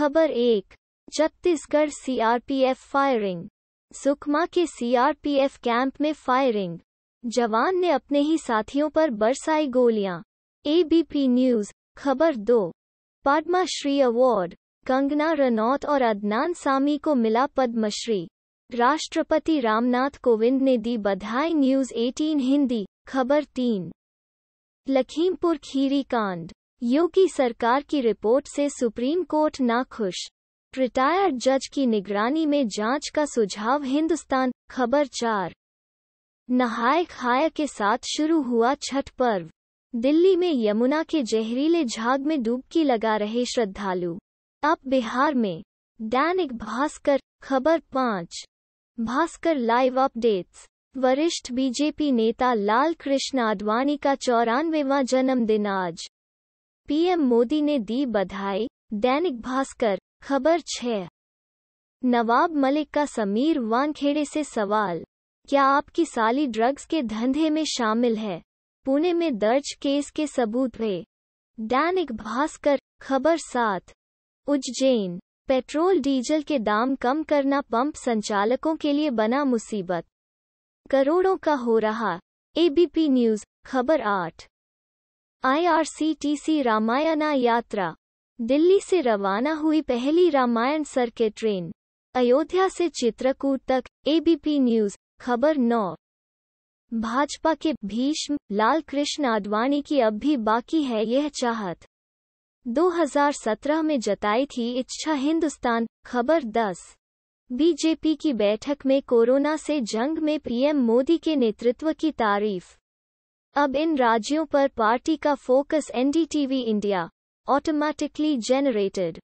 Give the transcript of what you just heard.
खबर एक Chhattisgarh CRPF firing Sukma के सीआरपीएफ कैंप में फायरिंग जवान ने अपने ही साथियों पर बरसाई गोलियां एबीपी न्यूज खबर दो पद्मश्री अवार्ड कंगना रनौत और अदनान सामी को मिला पद्मश्री राष्ट्रपति रामनाथ कोविंद ने दी बधाई न्यूज 18 हिंदी खबर तीन लखीमपुर खीरी कांड योगी सरकार की रिपोर्ट से सुप्रीम कोर्ट नाखुश रिटायर्ड जज की निगरानी में जांच का सुझाव हिंदुस्तान खबर चार नहाय खाय के साथ शुरू हुआ छठ पर्व दिल्ली में यमुना के जहरीले झाग में डुबकी लगा रहे श्रद्धालु अब बिहार में दैनिक भास्कर खबर पाँच भास्कर लाइव अपडेट्स वरिष्ठ बीजेपी नेता लाल कृष्ण आडवाणी का चौरानवेवा जन्मदिन आज पीएम मोदी ने दी बधाई दैनिक भास्कर खबर छह नवाब मलिक का समीर वानखेड़े से सवाल क्या आपकी साली ड्रग्स के धंधे में शामिल है पुणे में दर्ज केस के सबूत हुए दैनिक भास्कर खबर सात उज्जैन पेट्रोल डीजल के दाम कम करना पंप संचालकों के लिए बना मुसीबत करोड़ों का हो रहा एबीपी न्यूज खबर आठ आईआरसीटीसी रामायणा यात्रा दिल्ली से रवाना हुई पहली रामायण सर्किट ट्रेन अयोध्या से चित्रकूट तक एबीपी न्यूज खबर नौ भाजपा के भीष्म लाल कृष्ण आडवाणी की अब भी बाकी है यह चाहत 2017 में जताई थी इच्छा हिंदुस्तान खबर 10 बीजेपी की बैठक में कोरोना से जंग में पीएम मोदी के नेतृत्व की तारीफ अब इन राज्यों पर पार्टी का focus NDTV India automatically generated